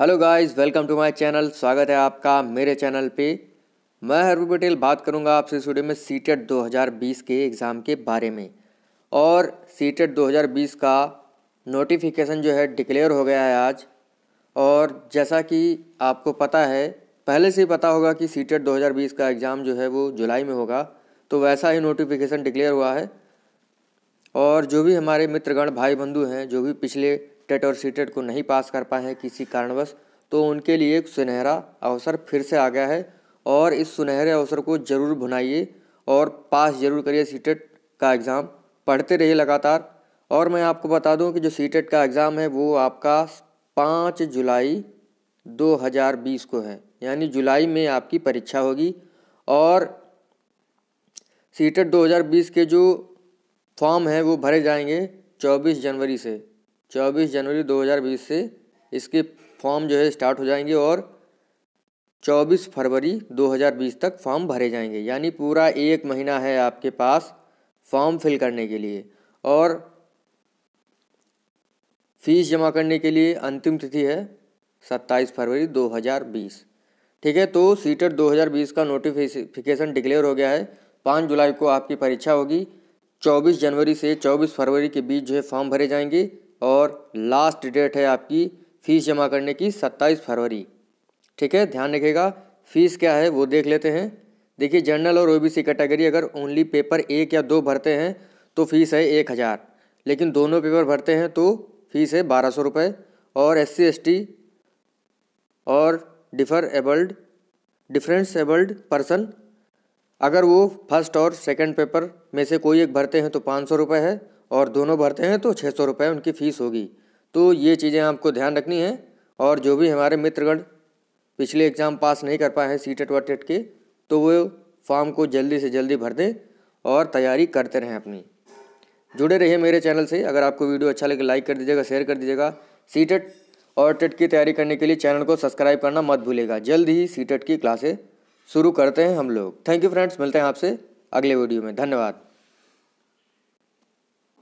hello guys welcome to my channel स्वागत है आपका मेरे चैनल पे मैं हरवी पटेल बात करूंगा आपसे इस वीडियो में e सीटेट 2020 के एग्ज़ाम के बारे में और e सीटेट 2020 का नोटिफिकेशन जो है डिक्लेयर हो गया है आज और जैसा कि आपको पता है पहले से ही पता होगा कि e सीटेट 2020 का एग्ज़ाम जो है वो जुलाई में होगा तो वैसा ही नोटिफिकेशन डिक्लेयर हुआ है और जो भी हमारे मित्रगण भाई बंधु हैं जो भी पिछले टेट और सी को नहीं पास कर पाए हैं किसी कारणवश तो उनके लिए एक सुनहरा अवसर फिर से आ गया है और इस सुनहरे अवसर को जरूर भुनाइए और पास जरूर करिए सी का एग्ज़ाम पढ़ते रहिए लगातार और मैं आपको बता दूं कि जो सी का एग्ज़ाम है वो आपका पाँच जुलाई 2020 को है यानी जुलाई में आपकी परीक्षा होगी और सी 2020 के जो फॉर्म हैं वो भरे जाएंगे 24 जनवरी से चौबीस जनवरी 2020 से इसके फॉर्म जो है स्टार्ट हो जाएंगे और 24 फरवरी 2020 तक फॉर्म भरे जाएंगे यानी पूरा एक महीना है आपके पास फॉर्म फिल करने के लिए और फीस जमा करने के लिए अंतिम तिथि है 27 फरवरी 2020 ठीक है तो हज़ार 2020 का नोटिफिकेशन डिक्लेयर हो गया है पाँच जुलाई को आपकी परीक्षा होगी 24 जनवरी से 24 फरवरी के बीच जो है फॉर्म भरे जाएंगे और लास्ट डेट है आपकी फ़ीस जमा करने की सत्ताईस फरवरी ठीक है ध्यान रखिएगा फ़ीस क्या है वो देख लेते हैं देखिए जनरल और ओबीसी कैटेगरी अगर ओनली पेपर एक या दो भरते हैं तो फ़ीस है एक हज़ार लेकिन दोनों पेपर भरते हैं तो फ़ीस है बारह सौ रुपये और एस सी एस टी और differ abled difference abled person अगर वो फर्स्ट और सेकंड पेपर में से कोई एक भरते हैं तो पाँच सौ रुपये है और दोनों भरते हैं तो छः सौ रुपये उनकी फ़ीस होगी तो ये चीज़ें आपको ध्यान रखनी है और जो भी हमारे मित्रगण पिछले एग्ज़ाम पास नहीं कर पाए हैं सी टेट व टेट के तो वो फॉर्म को जल्दी से जल्दी भर दें और तैयारी करते रहें अपनी जुड़े रहिए मेरे चैनल से अगर आपको वीडियो अच्छा लगे लाइक कर दीजिएगा शेयर कर दीजिएगा सी टेट और टेट की तैयारी करने के लिए चैनल को सब्सक्राइब करना मत भूलेगा जल्द ही सी टेट की क्लासें शुरू करते हैं हम लोग थैंक यू फ्रेंड्स मिलते हैं आपसे अगले वीडियो में धन्यवाद